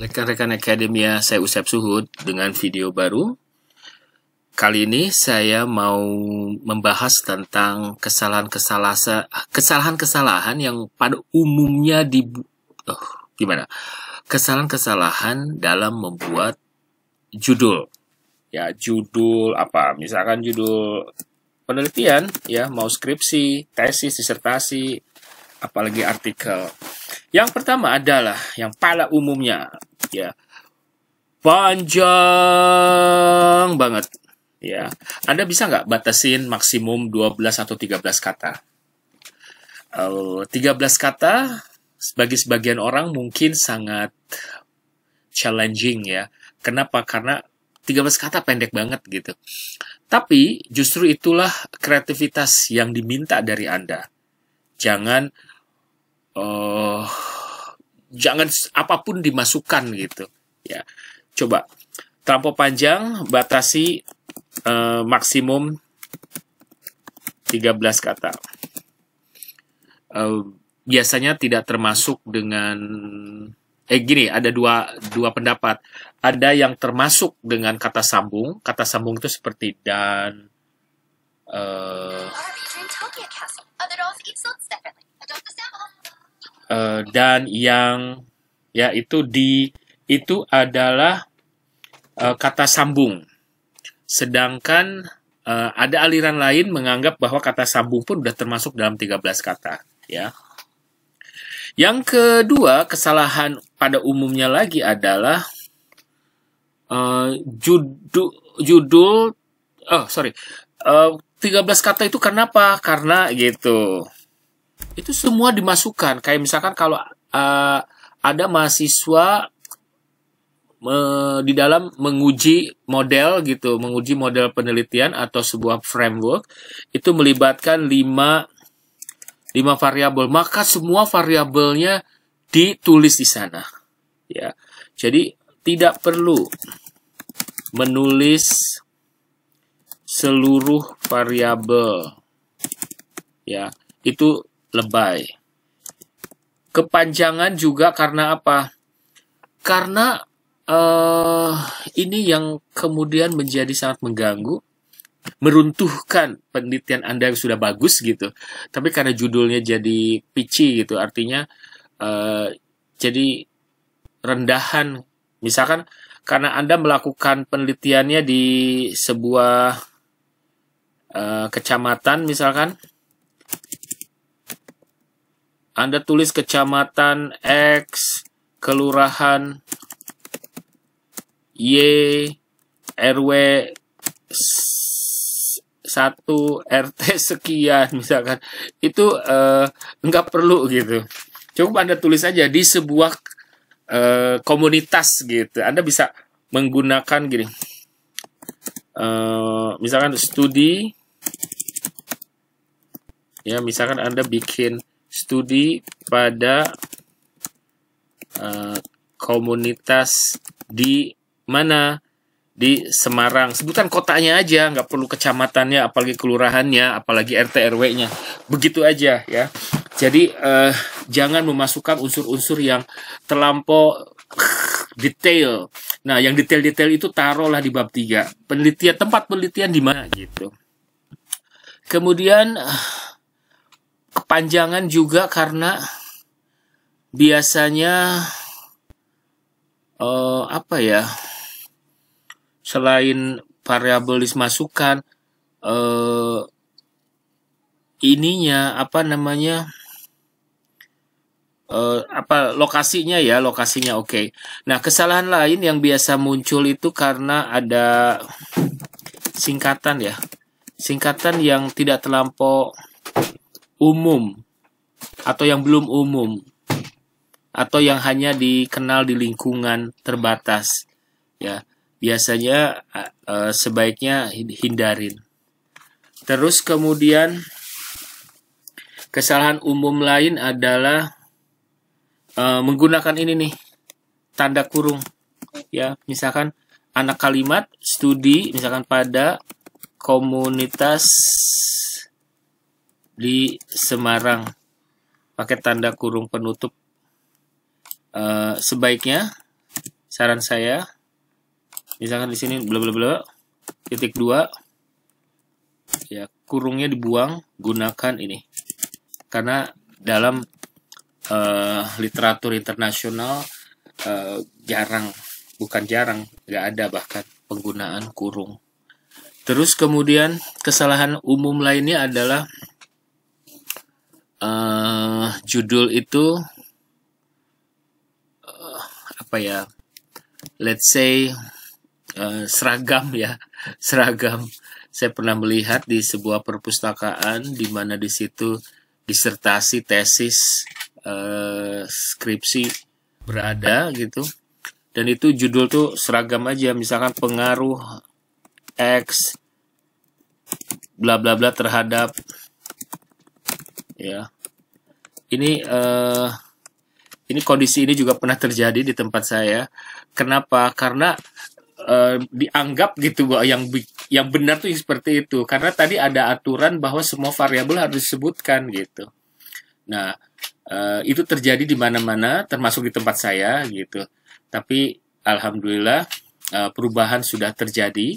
rekan-rekan Akademia saya Usep Suhud dengan video baru. Kali ini saya mau membahas tentang kesalahan-kesalahan yang pada umumnya di oh, gimana? Kesalahan-kesalahan dalam membuat judul. Ya, judul apa? Misalkan judul penelitian, ya, mau skripsi, tesis, disertasi, apalagi artikel. Yang pertama adalah yang pala umumnya ya panjang banget ya. Anda bisa nggak batasin maksimum 12 atau 13 kata? Uh, 13 kata bagi sebagian orang mungkin sangat challenging ya. Kenapa? Karena 13 kata pendek banget gitu. Tapi justru itulah kreativitas yang diminta dari Anda. Jangan uh, jangan apapun dimasukkan gitu ya coba terlampau panjang batasi uh, maksimum 13 kata uh, biasanya tidak termasuk dengan eh gini ada dua dua pendapat ada yang termasuk dengan kata sambung kata sambung itu seperti dan uh, Eh, dan yang ya itu di itu adalah uh, kata sambung. Sedangkan uh, ada aliran lain menganggap bahwa kata sambung pun sudah termasuk dalam 13 kata, ya. Yang kedua, kesalahan pada umumnya lagi adalah uh, judul judul oh sorry uh, 13 kata itu kenapa karena gitu itu semua dimasukkan kayak misalkan kalau uh, ada mahasiswa me, di dalam menguji model gitu, menguji model penelitian atau sebuah framework itu melibatkan lima lima variabel, maka semua variabelnya ditulis di sana. Ya. Jadi tidak perlu menulis seluruh variabel. Ya, itu lebay. Kepanjangan juga karena apa? Karena uh, ini yang kemudian menjadi sangat mengganggu, meruntuhkan penelitian Anda yang sudah bagus gitu. Tapi karena judulnya jadi pici gitu, artinya uh, jadi rendahan. Misalkan karena Anda melakukan penelitiannya di sebuah uh, kecamatan misalkan, anda tulis kecamatan X, kelurahan Y, RW 1 RT sekian misalkan itu eh, nggak perlu gitu cukup anda tulis aja di sebuah eh, komunitas gitu anda bisa menggunakan gini Uh, misalkan studi ya misalkan anda bikin studi pada uh, komunitas di mana di Semarang. Sebutan kotanya aja, nggak perlu kecamatannya, apalagi kelurahannya, apalagi RT RW-nya. Begitu aja ya. Jadi eh, jangan memasukkan unsur-unsur yang terlampau detail. Nah, yang detail-detail itu taruhlah di bab 3. Penelitian tempat penelitian di mana gitu. Kemudian Kepanjangan juga karena biasanya uh, apa ya? Selain variabel dimasukkan masukan, eh, ininya apa namanya? uh, apa lokasinya ya lokasinya oke. Okay. Nah kesalahan lain yang biasa muncul itu karena ada singkatan ya singkatan yang tidak terlampau umum atau yang belum umum atau yang hanya dikenal di lingkungan terbatas ya biasanya e, sebaiknya hindarin terus kemudian kesalahan umum lain adalah e, menggunakan ini nih tanda kurung ya misalkan anak kalimat studi misalkan pada komunitas di Semarang pakai tanda kurung penutup uh, sebaiknya saran saya misalkan di sini bla bla bla titik dua ya kurungnya dibuang gunakan ini karena dalam uh, literatur internasional uh, jarang bukan jarang nggak ada bahkan penggunaan kurung terus kemudian kesalahan umum lainnya adalah uh, judul itu uh, apa ya let's say uh, seragam ya seragam saya pernah melihat di sebuah perpustakaan di mana di situ disertasi tesis uh, skripsi berada gitu dan itu judul tuh seragam aja misalkan pengaruh X bla bla bla terhadap ya ini uh, ini kondisi ini juga pernah terjadi di tempat saya kenapa karena uh, dianggap gitu bahwa yang yang benar tuh seperti itu karena tadi ada aturan bahwa semua variabel harus disebutkan gitu nah uh, itu terjadi di mana-mana termasuk di tempat saya gitu tapi alhamdulillah uh, perubahan sudah terjadi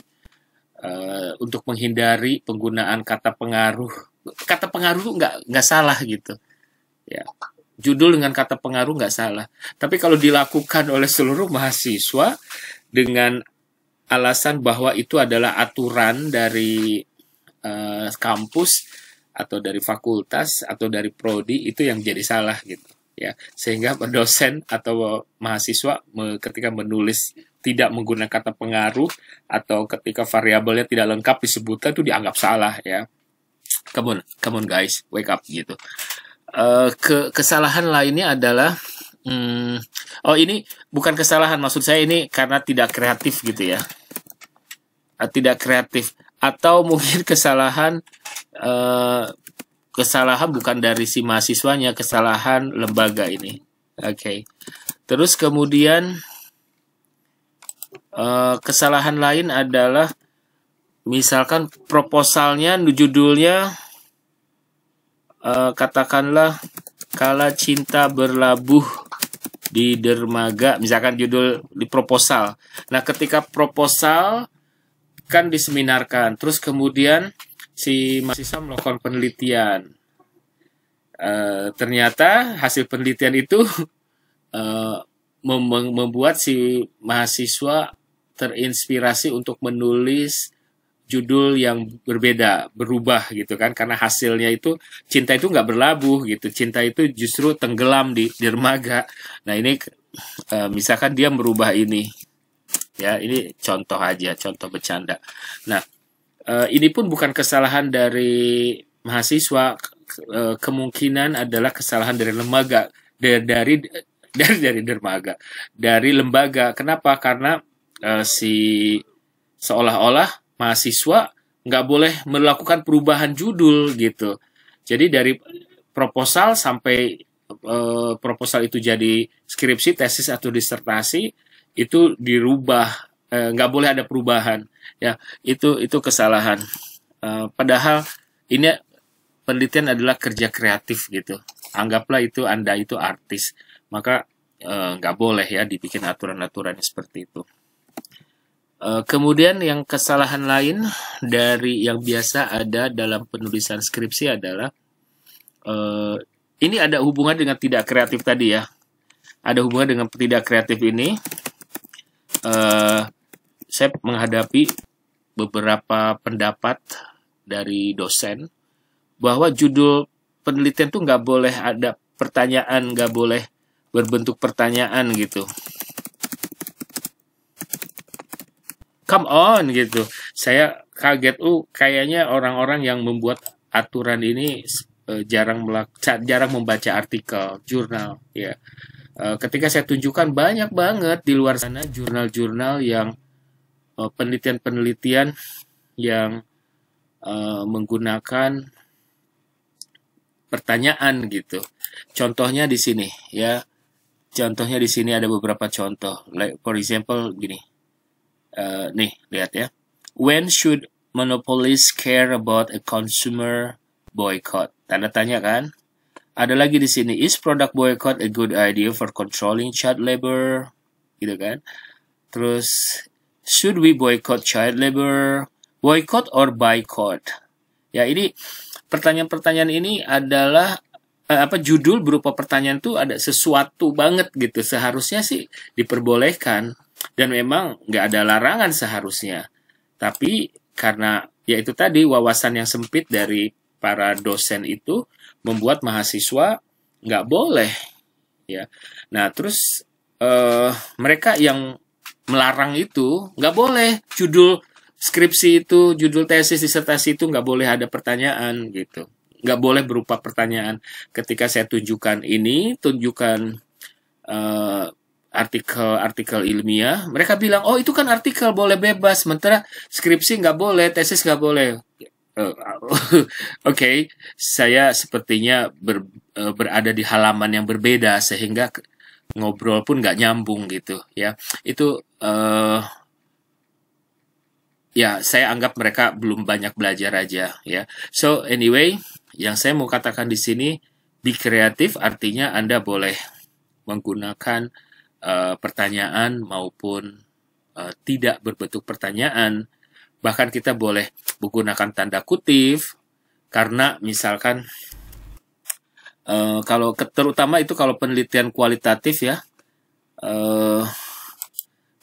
uh, untuk menghindari penggunaan kata pengaruh kata pengaruh nggak nggak salah gitu ya judul dengan kata pengaruh nggak salah tapi kalau dilakukan oleh seluruh mahasiswa dengan alasan bahwa itu adalah aturan dari uh, kampus atau dari fakultas atau dari prodi itu yang jadi salah gitu ya sehingga dosen atau mahasiswa me, ketika menulis tidak menggunakan kata pengaruh atau ketika variabelnya tidak lengkap disebutkan itu dianggap salah ya come on come on guys wake up gitu uh, ke kesalahan lainnya adalah hmm, oh ini bukan kesalahan maksud saya ini karena tidak kreatif gitu ya eh, tidak kreatif atau mungkin kesalahan uh, kesalahan bukan dari si mahasiswanya kesalahan lembaga ini oke okay. terus kemudian uh, kesalahan lain adalah misalkan proposalnya judulnya uh, katakanlah kala cinta berlabuh di dermaga misalkan judul di proposal. Nah, ketika proposal kan diseminarkan, terus kemudian si mahasiswa melakukan penelitian. E, ternyata hasil penelitian itu e, membuat si mahasiswa terinspirasi untuk menulis judul yang berbeda, berubah gitu kan, karena hasilnya itu cinta itu nggak berlabuh gitu, cinta itu justru tenggelam di dermaga. Nah ini e, misalkan dia merubah ini, ya ini contoh aja, contoh bercanda. Nah e, ini pun bukan kesalahan dari mahasiswa, e, kemungkinan adalah kesalahan dari lembaga, dari dari dari, dari dermaga, dari lembaga. Kenapa? Karena e, si seolah-olah mahasiswa nggak boleh melakukan perubahan judul gitu. Jadi dari proposal sampai e, proposal itu jadi skripsi, tesis atau disertasi itu dirubah eh, nggak boleh ada perubahan ya itu itu kesalahan E, padahal ini penelitian adalah kerja kreatif gitu anggaplah itu anda itu artis maka nggak boleh ya dibikin aturan-aturan seperti itu Eh, kemudian yang kesalahan lain dari yang biasa ada dalam penulisan skripsi adalah uh, ini ada hubungan dengan tidak kreatif tadi ya. Ada hubungan dengan tidak kreatif ini. Uh, saya menghadapi beberapa pendapat dari dosen bahwa judul penelitian tuh nggak boleh ada pertanyaan, nggak boleh berbentuk pertanyaan gitu. come on gitu saya kaget uh kayaknya orang-orang yang membuat aturan ini uh, jarang melak jarang membaca artikel jurnal ya uh, ketika saya tunjukkan banyak banget di luar sana jurnal-jurnal yang eh, penelitian-penelitian yang uh, menggunakan pertanyaan gitu contohnya di sini ya contohnya di sini ada beberapa contoh like for example gini uh, nih lihat ya when should monopolies care about a consumer boycott tanda tanya kan ada lagi di sini is product boycott a good idea for controlling child labor gitu kan terus should we boycott child labor boycott or boycott ya ini pertanyaan-pertanyaan ini adalah eh, apa judul berupa pertanyaan tuh ada sesuatu banget gitu seharusnya sih diperbolehkan dan memang nggak ada larangan seharusnya tapi karena yaitu tadi wawasan yang sempit dari para dosen itu membuat mahasiswa nggak boleh ya nah terus eh, mereka yang melarang itu nggak boleh judul skripsi itu judul tesis disertasi itu nggak boleh ada pertanyaan gitu nggak boleh berupa pertanyaan ketika saya tunjukkan ini tunjukkan eh, artikel-artikel ilmiah, mereka bilang, oh itu kan artikel boleh bebas, sementara skripsi nggak boleh, tesis nggak boleh. Oh, oke, okay. saya sepertinya ber, eh, berada di halaman yang berbeda sehingga ngobrol pun nggak nyambung gitu, ya. Itu uh, ya saya anggap mereka belum banyak belajar aja, ya. So anyway, yang saya mau katakan di sini, be kreatif artinya Anda boleh menggunakan Eh, pertanyaan maupun uh, tidak berbentuk pertanyaan. Bahkan kita boleh menggunakan tanda kutip karena misalkan uh, kalau terutama itu kalau penelitian kualitatif ya uh,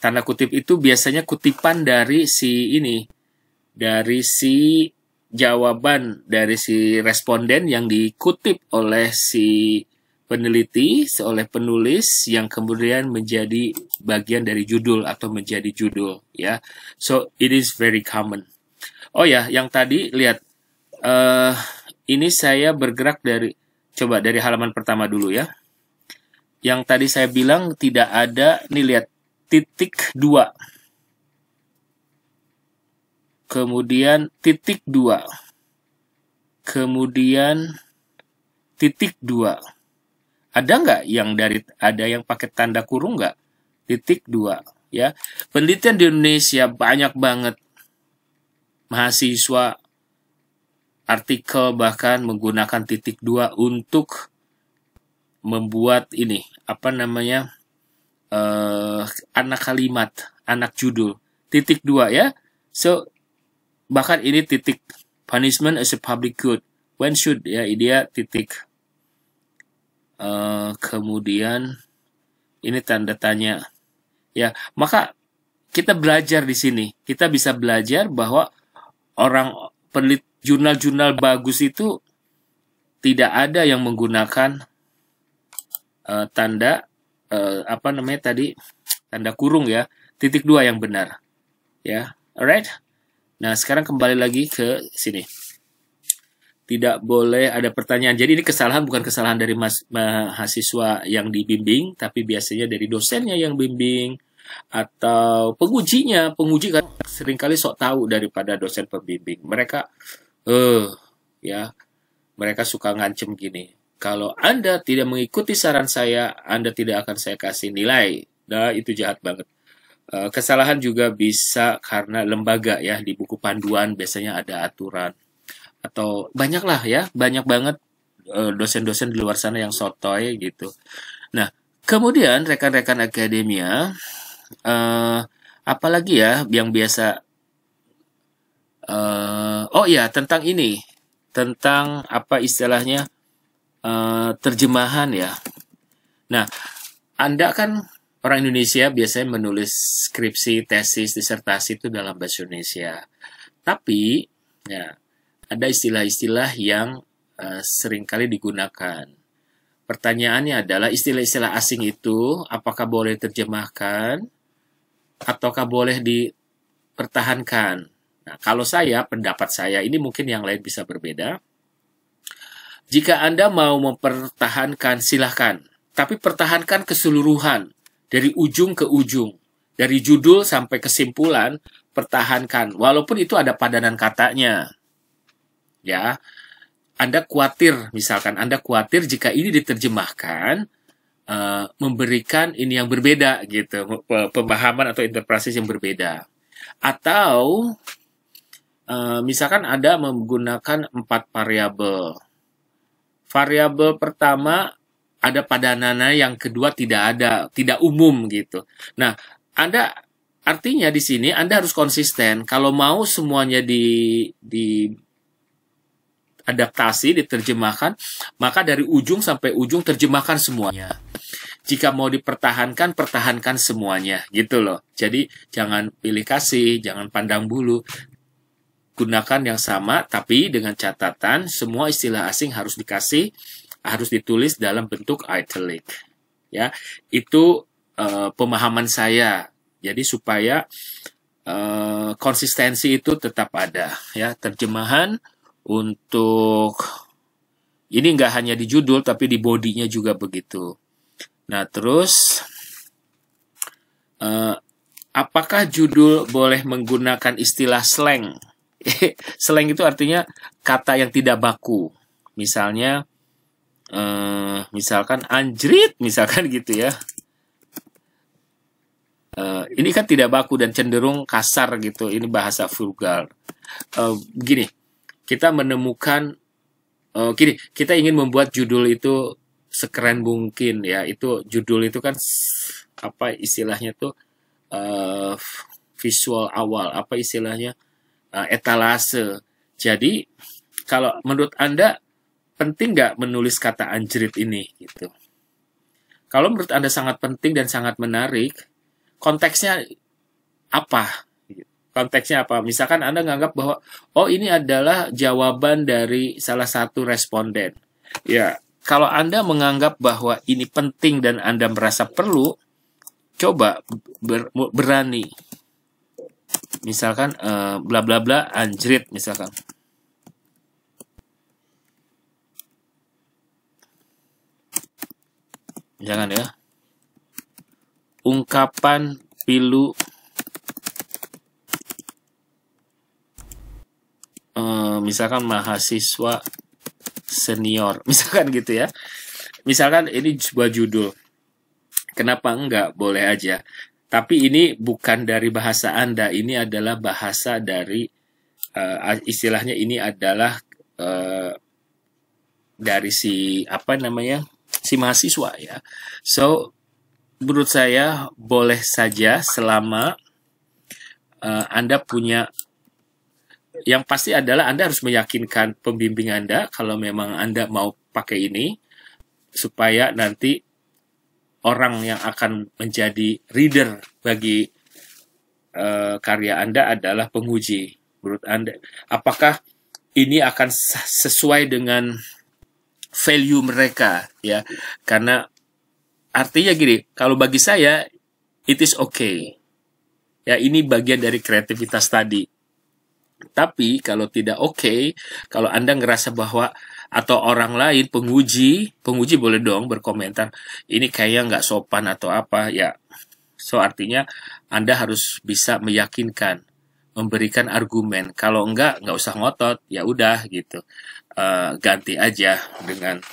tanda kutip itu biasanya kutipan dari si ini dari si jawaban dari si responden yang dikutip oleh si peneliti, oleh penulis yang kemudian menjadi bagian dari judul atau menjadi judul ya. So it is very common. Oh ya, yang tadi lihat uh, ini saya bergerak dari coba dari halaman pertama dulu ya. Yang tadi saya bilang tidak ada nih lihat titik dua. Kemudian titik dua kemudian titik dua ada nggak yang dari ada yang pakai tanda kurung nggak? Titik dua ya. Penelitian di Indonesia banyak banget mahasiswa artikel bahkan menggunakan titik dua untuk membuat ini apa namanya eh, anak kalimat anak judul titik dua ya so bahkan ini titik punishment as a public good when should ya dia titik uh, kemudian ini tanda tanya ya maka kita belajar di sini kita bisa belajar bahwa orang penelit jurnal-jurnal bagus itu tidak ada yang menggunakan uh, tanda uh, apa namanya tadi tanda kurung ya titik dua yang benar ya alright nah sekarang kembali lagi ke sini tidak boleh ada pertanyaan. Jadi ini kesalahan bukan kesalahan dari mas, mahasiswa yang dibimbing, tapi biasanya dari dosennya yang bimbing atau pengujinya, penguji kan seringkali sok tahu daripada dosen pembimbing. Mereka eh uh, ya, mereka suka ngancem gini. Kalau Anda tidak mengikuti saran saya, Anda tidak akan saya kasih nilai. Nah, itu jahat banget. Eh, kesalahan juga bisa karena lembaga ya di buku panduan biasanya ada aturan atau banyaklah ya banyak banget eh, dosen-dosen di luar sana yang sotoy gitu. Nah kemudian rekan-rekan akademia uh, apalagi ya yang biasa uh, oh ya tentang ini tentang apa istilahnya uh, terjemahan ya. Nah anda kan orang Indonesia biasanya menulis skripsi, tesis, disertasi itu dalam bahasa Indonesia. Tapi, ya, ada istilah-istilah yang uh, seringkali digunakan. Pertanyaannya adalah istilah-istilah asing itu apakah boleh terjemahkan ataukah boleh dipertahankan? Nah, kalau saya pendapat saya ini mungkin yang lain bisa berbeda. Jika Anda mau mempertahankan silahkan, tapi pertahankan keseluruhan dari ujung ke ujung, dari judul sampai kesimpulan pertahankan. Walaupun itu ada padanan katanya, ya. Anda khawatir, misalkan Anda khawatir jika ini diterjemahkan uh, memberikan ini yang berbeda gitu, pemahaman atau interpretasi yang berbeda. Atau uh, misalkan Anda menggunakan empat variabel. Variabel pertama ada pada Nana yang kedua tidak ada, tidak umum gitu. Nah, Anda artinya di sini Anda harus konsisten. Kalau mau semuanya di di adaptasi diterjemahkan, maka dari ujung sampai ujung terjemahkan semuanya. Jika mau dipertahankan, pertahankan semuanya, gitu loh. Jadi jangan pilih kasih, jangan pandang bulu. Gunakan yang sama, tapi dengan catatan semua istilah asing harus dikasih, harus ditulis dalam bentuk italic. Ya, itu uh, pemahaman saya. Jadi supaya uh, konsistensi itu tetap ada. Ya, terjemahan untuk ini nggak hanya di judul tapi di bodinya juga begitu. Nah terus uh, apakah judul boleh menggunakan istilah slang? slang itu artinya kata yang tidak baku. Misalnya uh, misalkan anjrit misalkan gitu ya. Uh, ini kan tidak baku dan cenderung kasar gitu. Ini bahasa vulgar. Uh, gini, kita menemukan uh, gini, kita ingin membuat judul itu sekeren mungkin ya. Itu judul itu kan apa istilahnya tuh uh, visual awal, apa istilahnya uh, etalase. Jadi kalau menurut Anda penting nggak menulis kata anjrit ini gitu. Kalau menurut Anda sangat penting dan sangat menarik, konteksnya apa? konteksnya apa? Misalkan Anda menganggap bahwa oh ini adalah jawaban dari salah satu responden. Ya, kalau Anda menganggap bahwa ini penting dan Anda merasa perlu, coba ber, berani. Misalkan eh, bla bla bla anjrit misalkan. Jangan ya. Ungkapan pilu Eh, misalkan mahasiswa senior, misalkan gitu ya. Misalkan ini sebuah judul. Kenapa enggak? Boleh aja. Tapi ini bukan dari bahasa Anda, ini adalah bahasa dari uh, istilahnya ini adalah uh, dari si apa namanya? si mahasiswa ya. So menurut saya boleh saja selama uh, Anda punya yang pasti adalah Anda harus meyakinkan pembimbing Anda kalau memang Anda mau pakai ini supaya nanti orang yang akan menjadi reader bagi uh, karya Anda adalah penguji menurut Anda. Apakah ini akan sesuai dengan value mereka ya? Karena artinya gini, kalau bagi saya it is okay. Ya ini bagian dari kreativitas tadi tapi kalau tidak oke, okay, kalau Anda ngerasa bahwa atau orang lain penguji, penguji boleh dong berkomentar, ini kayaknya nggak sopan atau apa, ya. So artinya Anda harus bisa meyakinkan, memberikan argumen. Kalau enggak, nggak usah ngotot, ya udah gitu. Uh, ganti aja dengan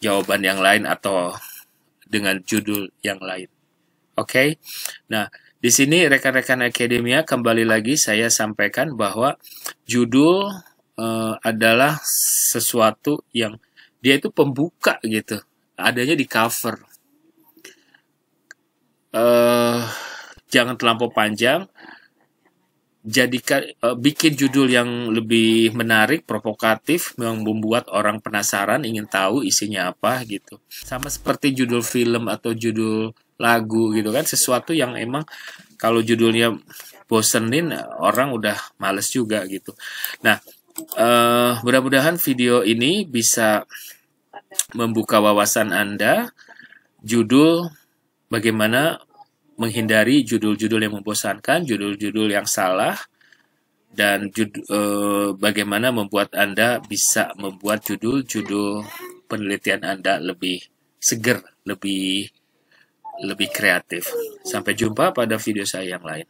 jawaban yang lain atau dengan judul yang lain. Oke, okay? nah di sini rekan-rekan akademia kembali lagi saya sampaikan bahwa judul e, adalah sesuatu yang dia itu pembuka gitu, adanya di cover. E, jangan terlampau panjang. Jadikan e, bikin judul yang lebih menarik, provokatif, memang membuat orang penasaran ingin tahu isinya apa gitu. Sama seperti judul film atau judul lagu gitu kan sesuatu yang emang kalau judulnya bosenin orang udah males juga gitu. Nah, eh, mudah-mudahan video ini bisa membuka wawasan Anda judul bagaimana menghindari judul-judul yang membosankan, judul-judul yang salah dan judul, e, eh, bagaimana membuat Anda bisa membuat judul-judul penelitian Anda lebih seger, lebih lebih kreatif. Sampai jumpa pada video saya yang lain.